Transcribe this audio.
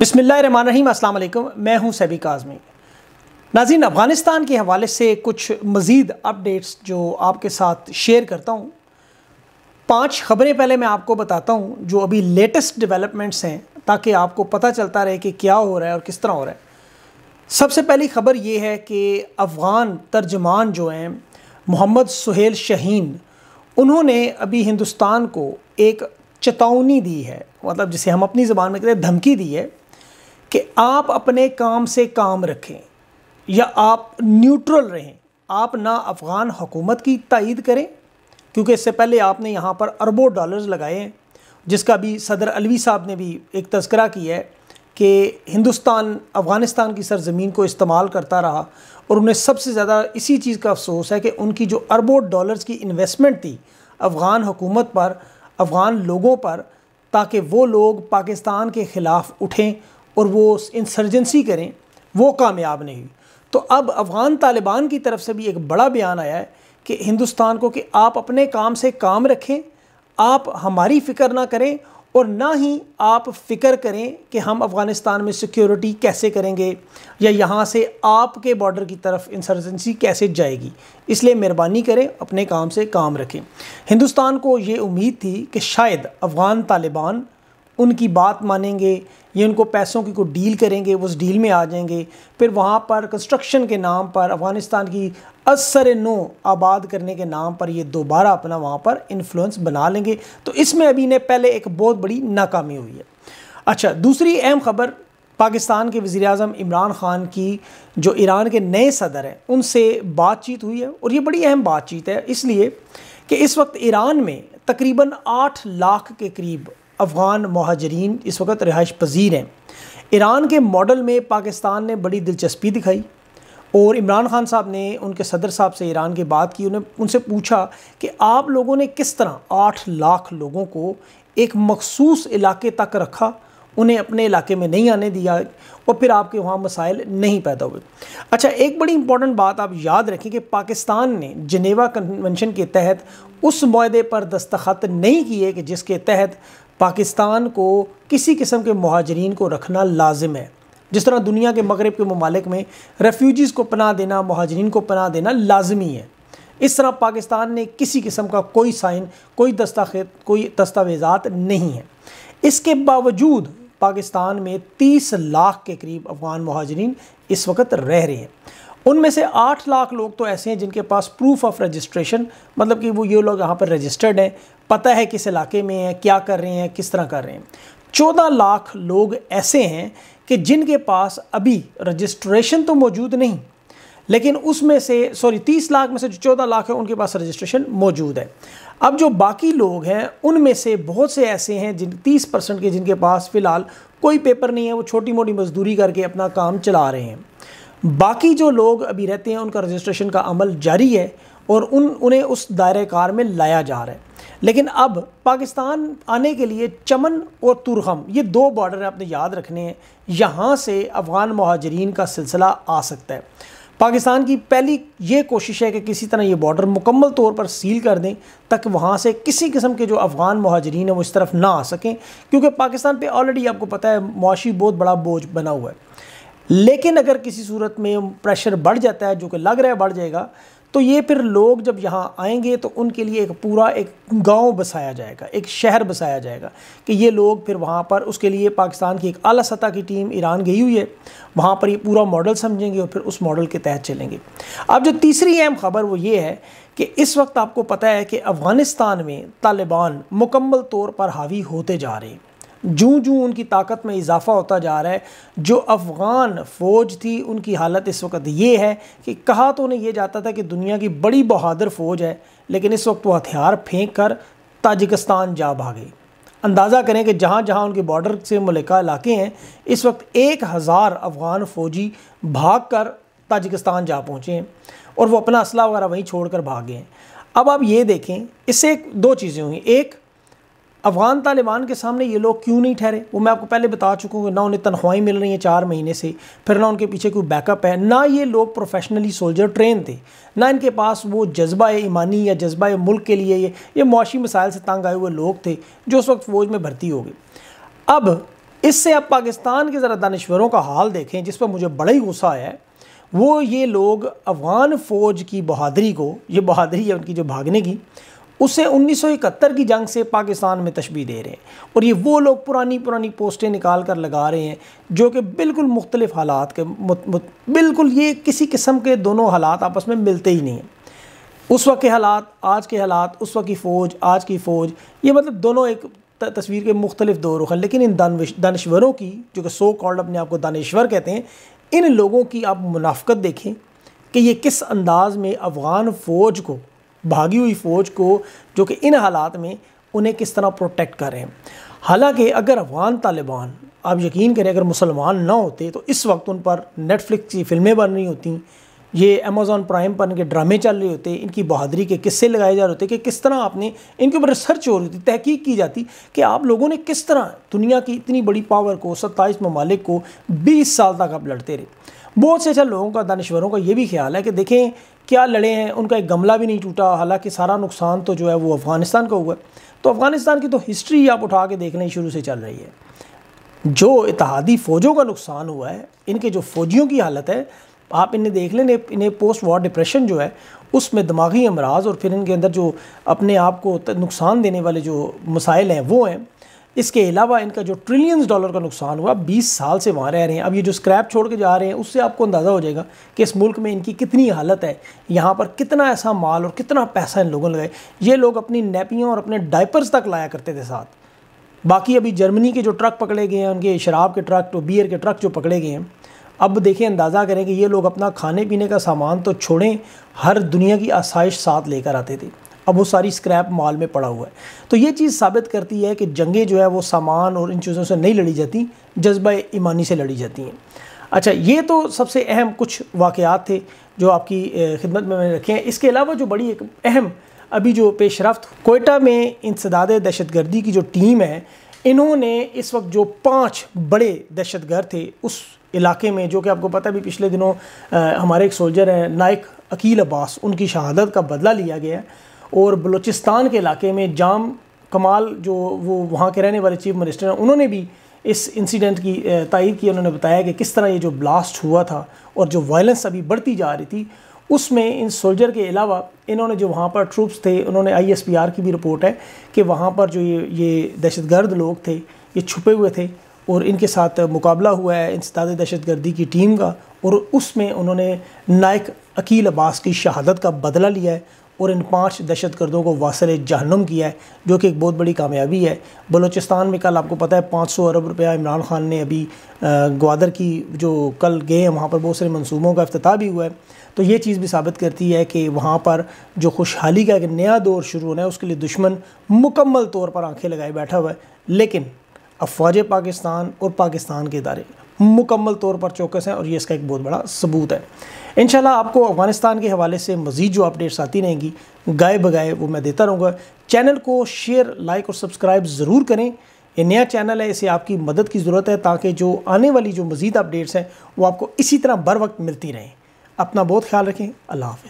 बिसमीम अल्लाम मैं हूं सैबिक आज़मी नाजीन अफ़गानिस्तान के हवाले से कुछ मज़ीद अपडेट्स जो आपके साथ शेयर करता हूं पांच खबरें पहले मैं आपको बताता हूं जो अभी लेटेस्ट डेवलपमेंट्स हैं ताकि आपको पता चलता रहे कि क्या हो रहा है और किस तरह हो रहा है सबसे पहली खबर ये है कि अफ़गान तर्जमान जो हैं मोहम्मद सुहेल शहीन उन्होंने अभी हिंदुस्तान को एक चेतावनी दी है मतलब जिसे हम अपनी ज़बान में कहते हैं धमकी दी है कि आप अपने काम से काम रखें या आप न्यूट्रल रहें आप ना अफ़गान हुकूमत की तइद करें क्योंकि इससे पहले आपने यहाँ पर अरबों डॉलर्स लगाए हैं जिसका भी सदर अलवी साहब ने भी एक तस्करा किया है कि हिंदुस्तान अफ़गानिस्तान की सरजमीन को इस्तेमाल करता रहा और उन्हें सबसे ज़्यादा इसी चीज़ का अफसोस है कि उनकी जो अरबों डॉलर्स की इन्वेस्टमेंट थी अफ़गान हुकूमत पर अफ़गान लोगों पर ताकि वो लोग पाकिस्तान के ख़िलाफ़ उठें और वो इंसर्जेंसी करें वो कामयाब नहीं हुई तो अब अफ़गान तालिबान की तरफ से भी एक बड़ा बयान आया है कि हिंदुस्तान को कि आप अपने काम से काम रखें आप हमारी फ़िक्र ना करें और ना ही आप फ़िक्र करें कि हम अफ़गानिस्तान में सिक्योरिटी कैसे करेंगे या यहाँ से आपके बॉर्डर की तरफ इंसर्जेंसी कैसे जाएगी इसलिए मेहरबानी करें अपने काम से काम रखें हिंदुस्तान को ये उम्मीद थी कि शायद अफ़गान तालिबान उनकी बात मानेंगे ये उनको पैसों की कोई डील करेंगे उस डील में आ जाएंगे फिर वहाँ पर कंस्ट्रक्शन के नाम पर अफ़गानिस्तान की असर नो आबाद करने के नाम पर ये दोबारा अपना वहाँ पर इन्फ्लुएंस बना लेंगे तो इसमें अभी इन्हें पहले एक बहुत बड़ी नाकामी हुई है अच्छा दूसरी अहम खबर पाकिस्तान के वज़ी अजम इमरान ख़ान की जो ईरान के नए सदर हैं उनसे बातचीत हुई है और ये बड़ी अहम बातचीत है इसलिए कि इस वक्त ईरान में तकरीबन आठ लाख के करीब अफ़गान महाजरीन इस वक्त रिहाइश पजीर हैं ईरान के मॉडल में पाकिस्तान ने बड़ी दिलचस्पी दिखाई और इमरान खान साहब ने उनके सदर साहब से ईरान की बात की उन्हें उनसे पूछा कि आप लोगों ने किस तरह आठ लाख लोगों को एक मखसूस इलाके तक रखा उन्हें अपने इलाके में नहीं आने दिया और फिर आपके वहाँ मसाइल नहीं पैदा हुए अच्छा एक बड़ी इंपॉर्टेंट बात आप याद रखें कि पाकिस्तान ने जनेवा कन्वेंशन के तहत उस माहे पर दस्तखत नहीं किए कि जिसके तहत पाकिस्तान को किसी किस्म के महाजरीन को रखना लाजिम है जिस तरह दुनिया के मगरब के ममालिक में रेफ्यूजीज़ को पना देना महाजरीन को पना देना लाजमी है इस तरह पाकिस्तान ने किसी किस्म का कोई साइन कोई दस्ताखेज कोई दस्तावेज़ात नहीं है इसके बावजूद पाकिस्तान में 30 लाख के करीब अफ़गान महाजरीन इस वक्त रह रहे हैं उनमें से आठ लाख लोग तो ऐसे हैं जिनके पास प्रूफ ऑफ रजिस्ट्रेशन मतलब कि वो ये लोग यहाँ पर रजिस्टर्ड हैं पता है किस इलाके में है क्या कर रहे हैं किस तरह कर रहे हैं चौदह लाख लोग ऐसे हैं कि जिनके पास अभी रजिस्ट्रेशन तो मौजूद नहीं लेकिन उसमें से सॉरी तीस लाख में से जो चौदह लाख है उनके पास रजिस्ट्रेशन मौजूद है अब जो बाकी लोग हैं उनमें से बहुत से ऐसे हैं जिन तीस परसेंट के जिनके पास फ़िलहाल कोई पेपर नहीं है वो छोटी मोटी मजदूरी करके अपना काम चला रहे हैं बाकी जो लोग अभी रहते हैं उनका रजिस्ट्रेशन का अमल जारी है और उन उन्हें उस दायरे कार में लाया जा रहा है लेकिन अब पाकिस्तान आने के लिए चमन और तुरहम ये दो बॉर्डर आपने याद रखने हैं यहाँ से अफ़गान महाजरीन का सिलसिला आ सकता है पाकिस्तान की पहली ये कोशिश है कि किसी तरह ये बॉर्डर मुकम्मल तौर पर सील कर दें ताकि वहाँ से किसी किस्म के जो अफ़गान महाजरीन हैं वो इस तरफ ना आ सकें क्योंकि पाकिस्तान पे ऑलरेडी आपको पता है मुआशी बहुत बड़ा बोझ बना हुआ है लेकिन अगर किसी सूरत में प्रेशर बढ़ जाता है जो कि लग रहा है बढ़ जाएगा तो ये फिर लोग जब यहाँ आएंगे तो उनके लिए एक पूरा एक गांव बसाया जाएगा एक शहर बसाया जाएगा कि ये लोग फिर वहाँ पर उसके लिए पाकिस्तान की एक अली सतह की टीम ईरान गई हुई है वहाँ पर ये पूरा मॉडल समझेंगे और फिर उस मॉडल के तहत चलेंगे अब जो तीसरी अहम खबर वो ये है कि इस वक्त आपको पता है कि अफ़गानिस्तान में तालिबान मुकम्मल तौर पर हावी होते जा रहे हैं जूँ जूँ उनकी ताकत में इजाफा होता जा रहा है जो अफ़गान फ़ौज थी उनकी हालत इस वक्त ये है कि कहा तो उन्हें यह जाता था कि दुनिया की बड़ी बहादुर फ़ौज है लेकिन इस वक्त वो हथियार फेंक कर ताजिकस्तान जा भागे अंदाज़ा करें कि जहाँ जहाँ उनके बॉर्डर से मलिका इलाके हैं इस वक्त एक हज़ार अफ़गान फ़ौजी भाग कर ताजिकस्तान जा पहुँचे हैं और वह अपना असला वगैरह वहीं छोड़ कर भागे हैं अब आप ये देखें इससे दो चीज़ें हुई एक अफ़गान तालिबान के सामने ये लोग क्यों नहीं ठहरे वो मैं आपको पहले बता चुका हूँ ना उन्हें तनख्वाही मिल रही हैं चार महीने से फिर ना उनके पीछे कोई बैकअप है ना ये लोग प्रोफेशनली सोल्जर ट्रेन थे ना इनके पास वो जज्बा ईमानी या जज्बा मुल्क के लिए ये ये मुआशी मसाइल से तंग आए हुए लोग थे जो उस वक्त फ़ौज में भर्ती हो गए अब इससे अब पाकिस्तान के ज़रा दानश्वरों का हाल देखें जिस पर मुझे बड़ा ही गुस्सा आया है वो ये लोग अफ़गान फ़ौज की बहादरी को ये बहादरी है उनकी जो भागने की उसे 1971 की जंग से पाकिस्तान में तशबी दे रहे हैं और ये वो लोग पुरानी पुरानी पोस्टें निकाल कर लगा रहे हैं जो कि बिल्कुल मुख्तलिफ हालात के मुत, मुत, बिल्कुल ये किसी किस्म के दोनों हालात आपस में मिलते ही नहीं हैं उस वक्त के हालात आज के हालात उस वक्त की फ़ौज आज की फ़ौज ये मतलब दोनों एक तस्वीर के मुख्तलिफ दो रुख हैं लेकिन इन दानश्वरों की जो कि सो कॉल्ड अपने आप को दानश्वर कहते हैं इन लोगों की आप मुनाफ्त देखें कि ये किस अंदाज़ में अफ़गान फ़ौज को भागी हुई फ़ौज को जो कि इन हालात में उन्हें किस तरह प्रोटेक्ट करें हालांकि अगर अफगान तालिबान आप यकीन करें अगर मुसलमान ना होते तो इस वक्त उन पर नेटफ्लिक्स की फिल्में बन रही होती ये अमेज़ोन प्राइम पर इनके ड्रामे चल रहे होते इनकी बहादरी के किस्से लगाए जा रहे होते कि किस तरह आपने इनके ऊपर रिसर्च हो रही होती तहकीक की जाती कि आप लोगों ने किस तरह दुनिया की इतनी बड़ी पावर को सत्ताईस ममालिक को बीस साल तक आप लड़ते रहे बहुत से अच्छा लोगों का दानश्वरों का ये भी ख्याल है कि देखें क्या लड़े हैं उनका एक गमला भी नहीं टूटा हालांकि सारा नुकसान तो जो है वो अफ़गानिस्तान का हुआ है तो अफ़गानिस्तान की तो हिस्ट्री आप उठा के देखने शुरू से चल रही है जो इतिहादी फ़ौजों का नुकसान हुआ है इनके जो फ़ौजियों की हालत है आप इन्हें देख लें इन्हें पोस्ट वॉर डिप्रेशन जो है उसमें दिमागी अमराज और फिर इनके अंदर जो अपने आप को नुकसान देने वाले जो मसाइल हैं वो हैं इसके अलावा इनका जो ट्रिलियंस डॉलर का नुकसान हुआ 20 साल से वहाँ रह रहे हैं अब ये जो स्क्रैप छोड़ के जा रहे हैं उससे आपको अंदाज़ा हो जाएगा कि इस मुल्क में इनकी कितनी हालत है यहाँ पर कितना ऐसा माल और कितना पैसा इन लोगों ने लगाए ये लोग अपनी नेपियों और अपने डाइपर्स तक लाया करते थे साथ बाकी अभी जर्मनी के जो ट्रक पकड़े गए हैं उनके शराब के ट्रक तो बियर के ट्रक जो पकड़े गए हैं अब देखें अंदाज़ा करें कि ये लोग अपना खाने पीने का सामान तो छोड़ें हर दुनिया की आसाइश साथ लेकर आते थे अब वो सारी स्क्रैप माल में पड़ा हुआ है तो ये चीज़ साबित करती है कि जंगें जो है वो सामान और इन चीज़ों से नहीं लड़ी जाती जज्बा ईमानी से लड़ी जाती हैं अच्छा ये तो सबसे अहम कुछ वाक़ात थे जो आपकी खिदमत में मैंने रखे हैं इसके अलावा जो बड़ी एक अहम अभी जो पेशरफ कोयटा में इंसदाद दहशत गर्दी की जो टीम है इन्होंने इस वक्त जो पाँच बड़े दहशत गर्द थे उस इलाके में जो कि आपको पता है भी पिछले दिनों आ, हमारे एक सोल्जर हैं नायक अकील अब्बास उनकी शहादत का बदला लिया गया है और बलूचिस्तान के इलाके में जाम कमाल जो वो वहाँ के रहने वाले चीफ मिनिस्टर हैं उन्होंने भी इस इंसिडेंट की तायद की उन्होंने बताया कि किस तरह ये जो ब्लास्ट हुआ था और जो वायलेंस अभी बढ़ती जा रही थी उसमें इन सोल्जर के अलावा इन्होंने जो वहाँ पर ट्रूप्स थे उन्होंने आईएसपीआर की भी रिपोर्ट है कि वहाँ पर जो ये ये दहशतगर्द लोग थे ये छुपे हुए थे और इनके साथ मुकाबला हुआ है दहशत दहशतगर्दी की टीम का और उसमें उन्होंने नायक अकील अब्बास की शहादत का बदला लिया है और इन पाँच दहशत गर्दों को वासिल जहनम किया है जो कि एक बहुत बड़ी कामयाबी है बलूचिस्तान में कल आपको पता है पाँच सौ अरब रुपया इमरान खान ने अभी ग्वादर की जो कल गए हैं वहाँ पर बहुत सारे मनसूबों का अफ्ताह भी हुआ है तो ये चीज़ भी साबित करती है कि वहाँ पर जो खुशहाली का एक नया दौर शुरू होना है उसके लिए दुश्मन मुकम्मल तौर पर आँखें लगाए बैठा हुआ है लेकिन अफवाज पाकिस्तान और पाकिस्तान के इदारे मुकम्मल तौर पर चौकस हैं और ये इसका एक बहुत बड़ा सबूत है इन आपको अफगानिस्तान के हवाले से मज़ीद जो अपडेट्स आती रहेंगी गाय बगाए वो मैं देता रहूँगा चैनल को शेयर लाइक और सब्सक्राइब ज़रूर करें ये नया चैनल है इसे आपकी मदद की ज़रूरत है ताकि जो आने वाली जो मज़ीद अपडेट्स हैं वो आपको इसी तरह बर वक्त मिलती रहें अपना बहुत ख्याल रखें अल्लाह हाफ